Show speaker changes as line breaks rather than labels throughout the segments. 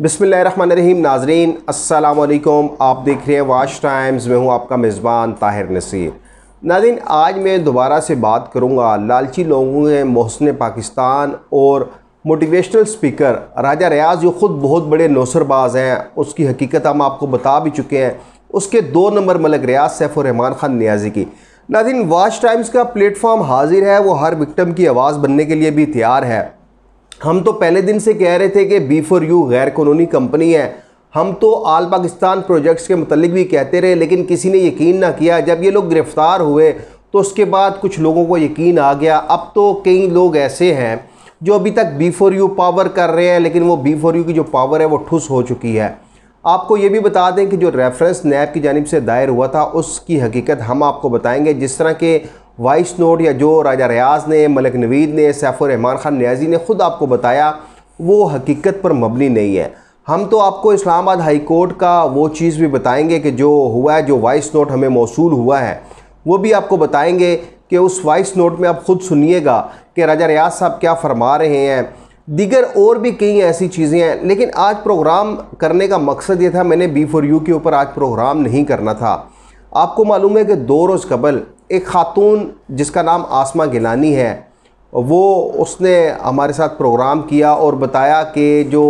बिसमीम नाजरीन असलकुम आप देख रहे हैं वाश टाइम्स में हूँ आपका मेज़बान ताहिर नसीर नादिन आज मैं दोबारा से बात करूँगा लालची लोगों के मोहसिन पाकिस्तान और मोटिवेशनल स्पीकर राजा रियाज जो ख़ुद बहुत बड़े नौसरबाज हैं उसकी हकीकत हम आपको बता भी चुके हैं उसके दो नंबर मलक रियाज सैफुररहमान ख़ान न्याजी की नादिन वाश टाइम्स का प्लेटफॉर्म हाजिर है वो हर विक्टम की आवाज़ बनने के लिए भी तैयार है हम तो पहले दिन से कह रहे थे कि बी फॉर यू गैर कानूनी कंपनी है हम तो आल पाकिस्तान प्रोजेक्ट्स के मतलब भी कहते रहे लेकिन किसी ने यकीन ना किया जब ये लोग गिरफ़्तार हुए तो उसके बाद कुछ लोगों को यकीन आ गया अब तो कई लोग ऐसे हैं जो अभी तक बी फॉर यू पावर कर रहे हैं लेकिन वो बी फॉर यू की जो पावर है वो ठुस हो चुकी है आपको ये भी बता दें कि जो रेफरेंस नैब की जानब से दायर हुआ था उसकी हकीकत हम आपको बताएंगे जिस तरह के वाइस नोट या जो राजा रियाज ने मलिक नवीद ने सैफुररहमान ख़ान न्याजी ने ख़ुद आपको बताया वो हकीकत पर मबनी नहीं है हम तो आपको इस्लामाबाद हाई कोर्ट का वो चीज़ भी बताएंगे कि जो हुआ है जो वाइस नोट हमें मौसू हुआ है वो भी आपको बताएंगे कि उस वाइस नोट में आप ख़ुद सुनिएगा कि राजा रियाज साहब क्या फरमा रहे हैं दीगर और भी कई ऐसी चीज़ें हैं लेकिन आज प्रोग्राम करने का मकसद ये था मैंने बी फॉर यू के ऊपर आज प्रोग्राम नहीं करना था आपको मालूम है कि दो रोज़ कबल एक ख़ातून जिसका नाम आसमा गिलानी है वो उसने हमारे साथ प्रोग्राम किया और बताया कि जो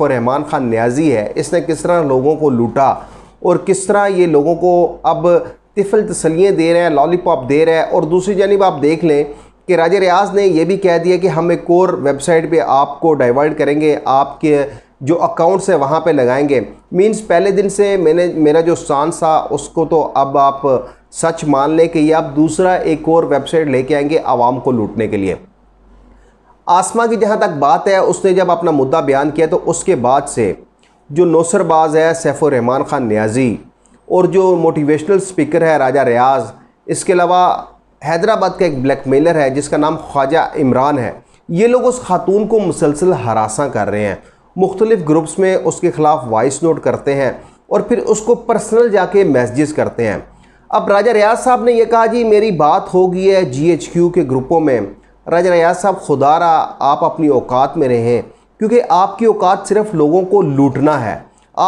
और रहमान ख़ान न्याजी है इसने किस तरह लोगों को लूटा और किस तरह ये लोगों को अब तिफल तसलियाँ दे रहे हैं लॉलीपॉप दे रहे हैं और दूसरी जानब आप देख लें कि राजा रियाज ने यह भी कह दिया कि हम एक और वेबसाइट पे आपको डाइवर्ट करेंगे आपके जो अकाउंट्स है वहाँ पे लगाएंगे मींस पहले दिन से मैंने मेरा जो स्थान था उसको तो अब आप सच मान लें कि ये आप दूसरा एक और वेबसाइट लेके आएंगे आवाम को लूटने के लिए आसमा की जहाँ तक बात है उसने जब अपना मुद्दा बयान किया तो उसके बाद से जो नौसरबाज है सैफुररहमान ख़ान न्याजी और जो मोटिवेशनल स्पीकर है राजा रियाज इसके अलावा हैदराबाद का एक ब्लैकमेलर है जिसका नाम ख्वाजा इमरान है ये लोग उस खातून को मुसलसल हरासा कर रहे हैं मुख्तलिफ़ ग्रुप्स में उसके ख़िलाफ़ वॉइस नोट करते हैं और फिर उसको पर्सनल जाके मैसेज करते हैं अब राजा रियाज साहब ने यह कहा जी मेरी बात हो गई है जीएचक्यू के ग्रुपों में राजा रियाज साहब खुदा रहा आप अपनी औकात में रहें क्योंकि आपकी औकात सिर्फ लोगों को लूटना है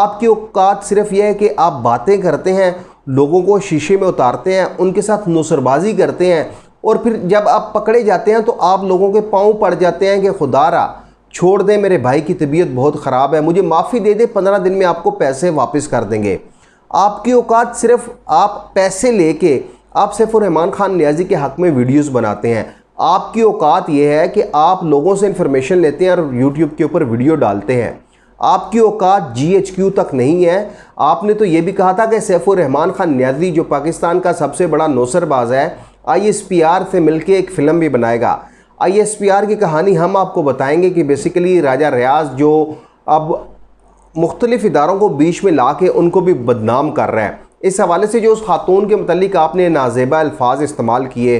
आपकी औकात सिर्फ यह है कि आप बातें करते हैं लोगों को शीशे में उतारते हैं उनके साथ नुसरबाजी करते हैं और फिर जब आप पकड़े जाते हैं तो आप लोगों के पाँव पड़ जाते हैं कि खुदा रहा छोड़ दें मेरे भाई की तबीयत बहुत ख़राब है मुझे माफ़ी दे दे पंद्रह दिन में आपको पैसे वापस कर देंगे आपकी औकात सिर्फ आप पैसे लेके आप सैफुररहमान रहमान खान न्याजी के हक में वीडियोस बनाते हैं आपकी औकात यह है कि आप लोगों से इन्फॉर्मेशन लेते हैं और यूट्यूब के ऊपर वीडियो डालते हैं आपकी औकात क्यू तक नहीं है आपने तो ये भी कहा था कि सैफुररहमान रहमान खान न्याजी जो पाकिस्तान का सबसे बड़ा नौसरबाज है आर से के एक फ़िल्म भी बनाएगा आर की कहानी हम आपको बताएँगे कि बेसिकली राजा रियाज जो अब मुख्तलिफ इदारों को बीच में ला के उनको भी बदनाम कर रहा है इस हवाले से जो उस खातून के मतलब आपने नाजेबा अल्फाज इस्तेमाल किए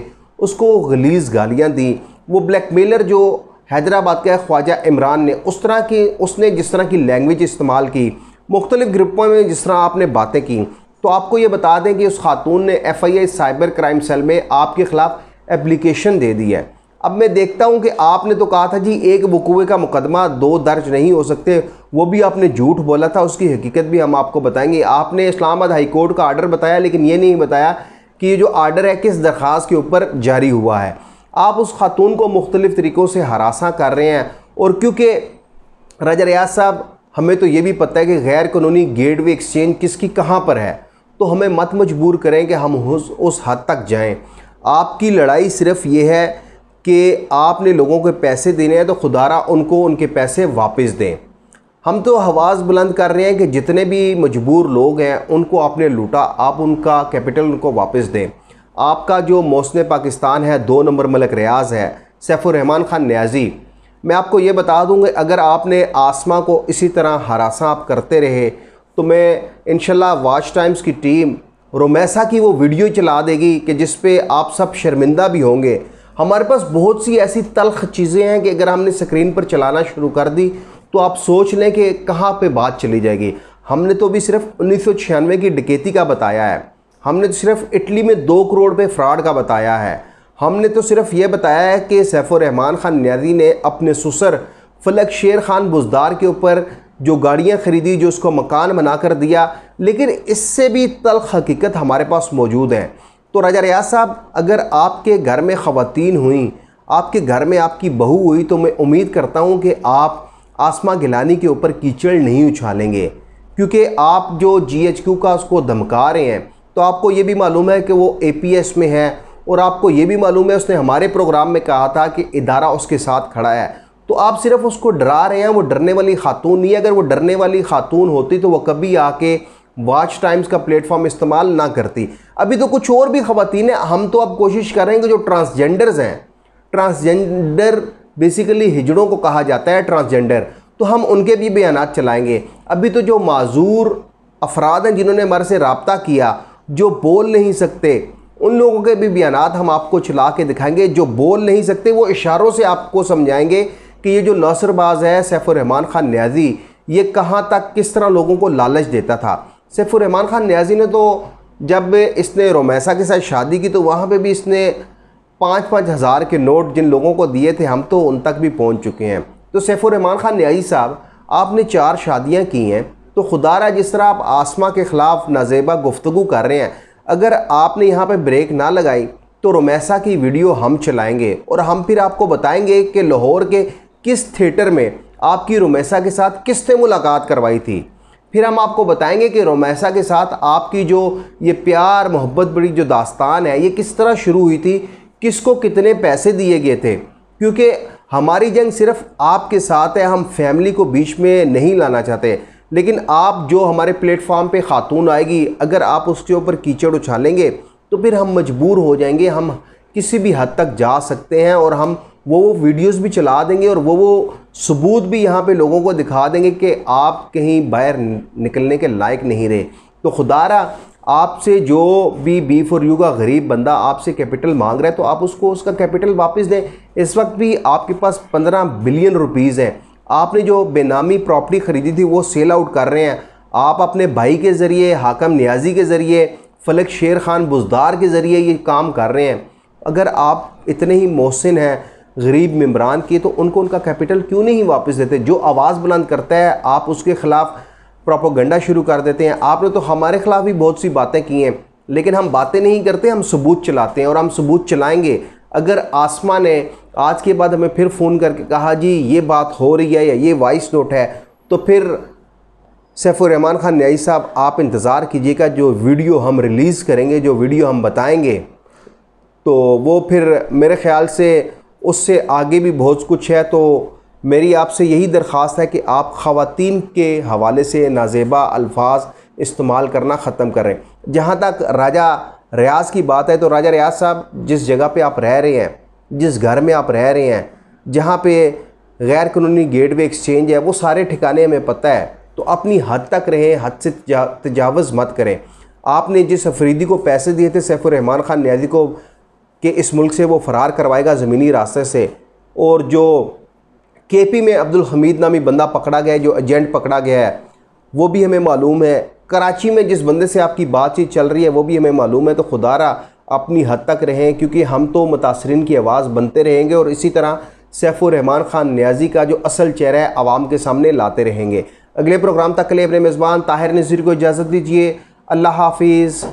उसको गलीज गालियाँ दी वो ब्लैक मेलर जो हैदराबाद का है ख्वाजा इमरान ने उस तरह की उसने जिस तरह की लैंग्वेज इस्तेमाल की मुख्तलिफ ग्रुपों में जिस तरह आपने बातें की तो आपको ये बता दें कि उस खातून ने F I I cyber crime cell में आपके ख़िलाफ़ एप्लीकेशन दे दी है अब मैं देखता हूँ कि आपने तो कहा था जी एक वकूए का मुकदमा दो दर्ज नहीं हो सकते वो भी आपने झूठ बोला था उसकी हकीकत भी हम आपको बताएंगे आपने इस्लामाबाद हाई कोर्ट का आर्डर बताया लेकिन ये नहीं बताया कि ये जो आर्डर है किस दरख्वास्त के ऊपर जारी हुआ है आप उस खातून को मुख्तलिफ़ तरीक़ों से हरासा कर रहे हैं और क्योंकि राजा रियाज साहब हमें तो ये भी पता है कि गैर कानूनी गेट वे एक्सचेंज किसकी कहाँ पर है तो हमें मत मजबूर करें कि हम उस, हद तक जाएँ आपकी लड़ाई सिर्फ ये है कि आपने लोगों के पैसे देने हैं तो खुदारा उनको उनके पैसे वापस दें हम तो आवाज़ बुलंद कर रहे हैं कि जितने भी मजबूर लोग हैं उनको आपने लूटा आप उनका कैपिटल उनको वापस दें आपका जो मौसम पाकिस्तान है दो नंबर मलक रियाज है सैफुररहमान ख़ान न्याजी मैं आपको ये बता दूँगा अगर आपने आसमा को इसी तरह हरासा आप करते रहे तो मैं इन वाच टाइम्स की टीम रोमैसा की वो वीडियो चला देगी कि जिस आप सब शर्मिंदा भी होंगे हमारे पास बहुत सी ऐसी तलख चीज़ें हैं कि अगर हमने स्क्रीन पर चलाना शुरू कर दी तो आप सोच लें कि कहाँ पे बात चली जाएगी हमने तो अभी सिर्फ उन्नीस की डकेती का बताया है हमने तो सिर्फ इटली में दो करोड़ पे फ्रॉड का बताया है हमने तो सिर्फ ये बताया है कि सैफुररहमान ख़ान न्याजी ने अपने सुसर फलक शेर खान बुजदार के ऊपर जो गाड़ियाँ ख़रीदी जो उसको मकान बना कर दिया लेकिन इससे भी तलख हकीकत हमारे पास मौजूद है तो राजा रियाज साहब अगर आपके घर में ख़वान हुई आपके घर में आपकी बहू हुई तो मैं उम्मीद करता हूँ कि आप आसमा गिलानी के ऊपर कीचड़ नहीं उछालेंगे क्योंकि आप जो जी का उसको धमका रहे हैं तो आपको ये भी मालूम है कि वो ए में है और आपको ये भी मालूम है उसने हमारे प्रोग्राम में कहा था कि इदारा उसके साथ खड़ा है तो आप सिर्फ उसको डरा रहे हैं वो डरने वाली खातून नहीं है अगर वो डरने वाली खातून होती तो वो कभी आके वॉच टाइम्स का प्लेटफॉर्म इस्तेमाल ना करती अभी तो कुछ और भी ख़वान हैं हम तो अब कोशिश कर रहे हैं कि जो ट्रांसजेंडर्स हैं ट्रांसजेंडर बेसिकली हिजड़ों को कहा जाता है ट्रांसजेंडर तो हम उनके भी बयान चलाएँगे अभी तो जो माजूर अफराद हैं जिन्होंने हमारे से रबता किया जो बोल नहीं सकते उन लोगों के भी बयान हम आपको चला के दिखाएंगे जो बोल नहीं सकते वो इशारों से आपको समझाएंगे कि ये जो नौसरबाज है सैफुररहमान ख़ान न्याजी ये कहाँ तक किस तरह लोगों को लालच देता था सैफुररहमान ख़ान न्याजी ने तो जब इसने रोमैसा के साथ शादी की तो वहाँ पे भी इसने पाँच पाँच हज़ार के नोट जिन लोगों को दिए थे हम तो उन तक भी पहुँच चुके हैं तो सैफुररहमान ख़ान न्याजी साहब आपने चार शादियाँ की हैं तो खुदारा जिस तरह आप आसमा के ख़िलाफ़ नज़ेबा गुफ्तु कर रहे हैं अगर आपने यहाँ पर ब्रेक ना लगाई तो रोमैसा की वीडियो हम चलाएँगे और हम फिर आपको बताएँगे कि लाहौर के किस थिएटर में आपकी रोमैसा के साथ किसने मुलाकात करवाई थी फिर हम आपको बताएंगे कि रोमैसा के साथ आपकी जो ये प्यार मोहब्बत बड़ी जो दास्तान है ये किस तरह शुरू हुई थी किसको कितने पैसे दिए गए थे क्योंकि हमारी जंग सिर्फ आपके साथ है हम फैमिली को बीच में नहीं लाना चाहते लेकिन आप जो हमारे प्लेटफॉर्म पे खातून आएगी अगर आप उसके ऊपर कीचड़ उछालेंगे तो फिर हम मजबूर हो जाएंगे हम किसी भी हद तक जा सकते हैं और हम वो वो वीडियोस भी चला देंगे और वो वो सबूत भी यहाँ पे लोगों को दिखा देंगे कि आप कहीं बाहर निकलने के लायक नहीं रहे तो खुदारा आपसे जो भी बी फॉर यू का गरीब बंदा आपसे कैपिटल मांग रहा है तो आप उसको उसका कैपिटल वापस दें इस वक्त भी आपके पास पंद्रह बिलियन रुपीज़ हैं आपने जो बेनामी प्रॉपर्टी ख़रीदी थी वो सेल आउट कर रहे हैं आप अपने भाई के ज़रिए हाकम न्याजी के ज़रिए फलक शेर खान बुजदार के ज़रिए ये काम कर रहे हैं अगर आप इतने ही मोहसिन हैं गरीब मम्बरान की तो उनको उनका कैपिटल क्यों नहीं वापस देते जो आवाज़ बुलंद करता है आप उसके ख़िलाफ़ प्रोपोगंडा शुरू कर देते हैं आपने तो हमारे ख़िलाफ़ भी बहुत सी बातें की हैं लेकिन हम बातें नहीं करते हम सबूत चलाते हैं और हम सबूत चलाएंगे अगर आसमा ने आज के बाद हमें फिर फ़ोन करके कहा जी ये बात हो रही है या ये वॉइस नोट है तो फिर सैफुररहमान ख़ान न्याई साहब आप इंतज़ार कीजिएगा जो वीडियो हम रिलीज़ करेंगे जो वीडियो हम बताएंगे तो वो फिर मेरे ख़्याल से उससे आगे भी बहुत कुछ है तो मेरी आपसे यही दरख्वास्त है कि आप ख़वान के हवाले से नाजेबा अल्फाज इस्तेमाल करना ख़त्म करें जहाँ तक राजा रियाज की बात है तो राजा रियाज साहब जिस जगह पे आप रह रहे हैं जिस घर में आप रह रहे हैं जहाँ पे गैर कानूनी गेट वे एक्सचेंज है वो सारे ठिकाने हमें पता है तो अपनी हद तक रहें हद से तजावज़ मत करें आपने जिस अफरीदी को पैसे दिए थे सैफुररहमान ख़ान न्याजी को कि इस मुल्क से वो फ़रार करवाएगा ज़मीनी रास्ते से और जो के पी में अब्दुल हमीद नामी बंदा पकड़ा गया है जो एजेंट पकड़ा गया है वो भी हमें मालूम है कराची में जिस बंदे से आपकी बातचीत चल रही है वो भी हमें मालूम है तो रहा अपनी हद तक रहें क्योंकि हम तो मुतासरीन की आवाज़ बनते रहेंगे और इसी तरह सैफुररहमान ख़ान न्याजी का जो असल चेहरा है आवाम के सामने लाते रहेंगे अगले प्रोग्राम तक के लिए अपने मेज़बान ताहिर नज़ीर को इजाज़त दीजिए अल्लाह हाफिज़